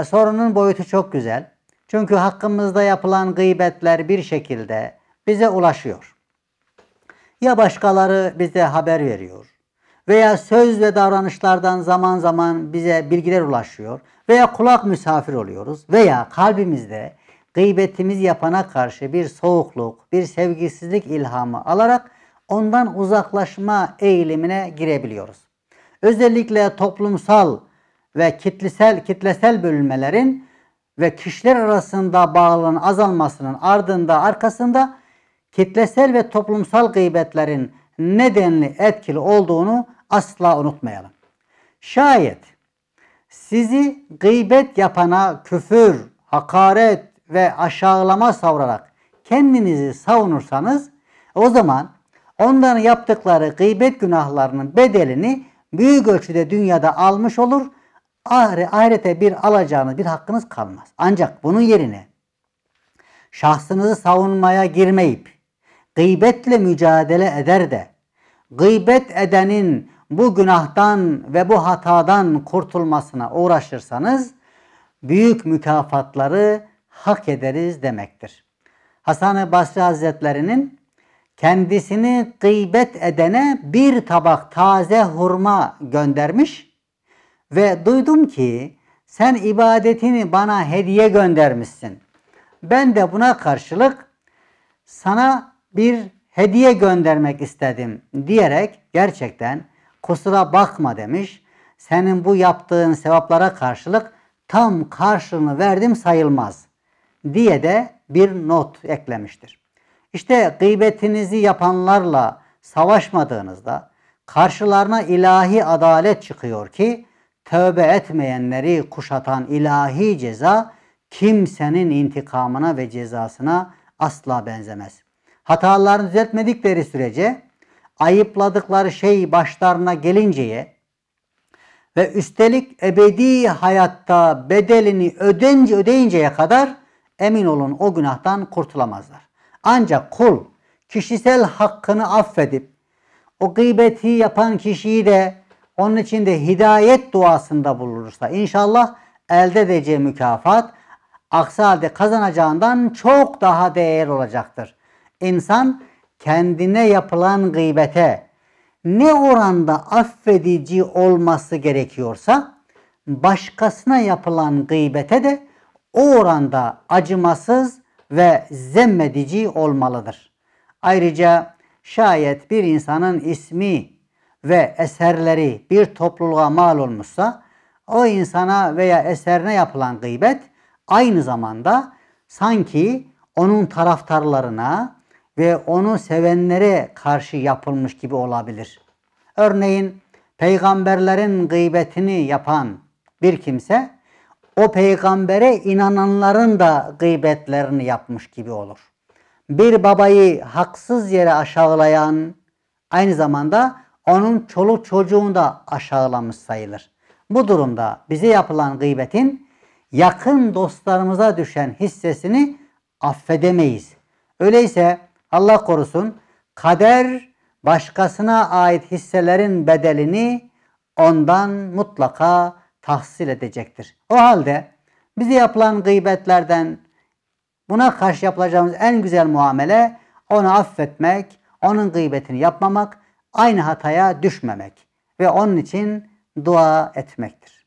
E, sorunun boyutu çok güzel. Çünkü hakkımızda yapılan gıybetler bir şekilde bize ulaşıyor. Ya başkaları bize haber veriyor veya söz ve davranışlardan zaman zaman bize bilgiler ulaşıyor veya kulak misafir oluyoruz veya kalbimizde gıybetimiz yapana karşı bir soğukluk, bir sevgisizlik ilhamı alarak ondan uzaklaşma eğilimine girebiliyoruz. Özellikle toplumsal ve kitlesel kitlesel bölünmelerin ve kişiler arasında bağlılığın azalmasının ardında arkasında kitlesel ve toplumsal gıybetlerin nedenli etkili olduğunu asla unutmayalım. Şayet sizi gıybet yapana küfür, hakaret ve aşağılama savurarak kendinizi savunursanız o zaman onların yaptıkları gıybet günahlarının bedelini büyük ölçüde dünyada almış olur ahirete bir alacağınız bir hakkınız kalmaz. Ancak bunun yerine şahsınızı savunmaya girmeyip gıybetle mücadele eder de gıybet edenin bu günahtan ve bu hatadan kurtulmasına uğraşırsanız büyük mükafatları hak ederiz demektir. Hasan-ı Basri Hazretlerinin kendisini gıybet edene bir tabak taze hurma göndermiş. Ve duydum ki sen ibadetini bana hediye göndermişsin. Ben de buna karşılık sana bir hediye göndermek istedim diyerek gerçekten kusura bakma demiş. Senin bu yaptığın sevaplara karşılık tam karşılığını verdim sayılmaz diye de bir not eklemiştir. İşte gıybetinizi yapanlarla savaşmadığınızda karşılarına ilahi adalet çıkıyor ki tövbe etmeyenleri kuşatan ilahi ceza kimsenin intikamına ve cezasına asla benzemez. Hatalarını düzeltmedikleri sürece ayıpladıkları şey başlarına gelinceye ve üstelik ebedi hayatta bedelini ödence ödeyinceye kadar emin olun o günahtan kurtulamazlar. Ancak kul kişisel hakkını affedip o gıybeti yapan kişiyi de onun için de hidayet duasında bulunursa inşallah elde edeceği mükafat aksi halde kazanacağından çok daha değer olacaktır. İnsan kendine yapılan gıybete ne oranda affedici olması gerekiyorsa başkasına yapılan gıybete de o oranda acımasız ve zemmedici olmalıdır. Ayrıca şayet bir insanın ismi ve eserleri bir topluluğa mal olmuşsa o insana veya eserine yapılan gıybet aynı zamanda sanki onun taraftarlarına ve onu sevenlere karşı yapılmış gibi olabilir. Örneğin peygamberlerin gıybetini yapan bir kimse o peygambere inananların da gıybetlerini yapmış gibi olur. Bir babayı haksız yere aşağılayan aynı zamanda onun çoluk çocuğunu da aşağılamış sayılır. Bu durumda bize yapılan gıybetin yakın dostlarımıza düşen hissesini affedemeyiz. Öyleyse Allah korusun kader başkasına ait hisselerin bedelini ondan mutlaka tahsil edecektir. O halde bize yapılan gıybetlerden buna karşı yapılacağımız en güzel muamele onu affetmek, onun gıybetini yapmamak aynı hataya düşmemek ve onun için dua etmektir.